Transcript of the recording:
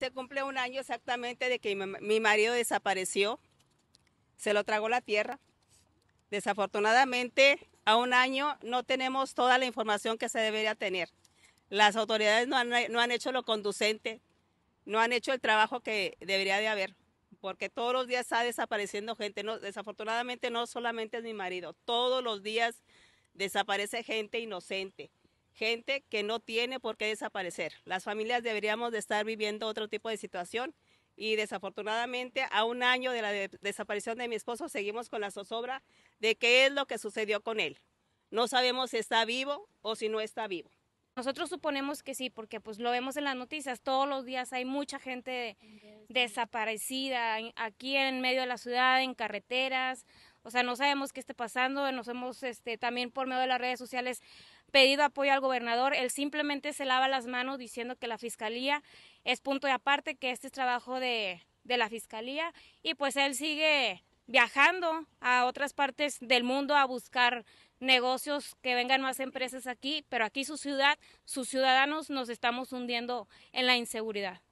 Se cumple un año exactamente de que mi marido desapareció, se lo tragó la tierra. Desafortunadamente, a un año no tenemos toda la información que se debería tener. Las autoridades no han, hecho lo conducente, no han hecho el trabajo que debería de haber, porque todos los días está desapareciendo gente. No, desafortunadamente no solamente es mi marido, todos los días desaparece gente inocente gente que no tiene por qué desaparecer. Las familias deberíamos de estar viviendo otro tipo de situación y desafortunadamente a un año de la desaparición de mi esposo seguimos con la zozobra de qué es lo que sucedió con él. No sabemos si está vivo o si no está vivo. Nosotros suponemos que sí, porque pues lo vemos en las noticias, todos los días hay mucha gente desaparecida aquí en medio de la ciudad, en carreteras, o sea, no sabemos qué esté pasando, nos hemos este, también por medio de las redes sociales pedido apoyo al gobernador. Él simplemente se lava las manos diciendo que la fiscalía es punto de aparte, que este es trabajo de, de la fiscalía y pues él sigue viajando a otras partes del mundo a buscar negocios, que vengan más empresas aquí, pero aquí su ciudad, sus ciudadanos nos estamos hundiendo en la inseguridad.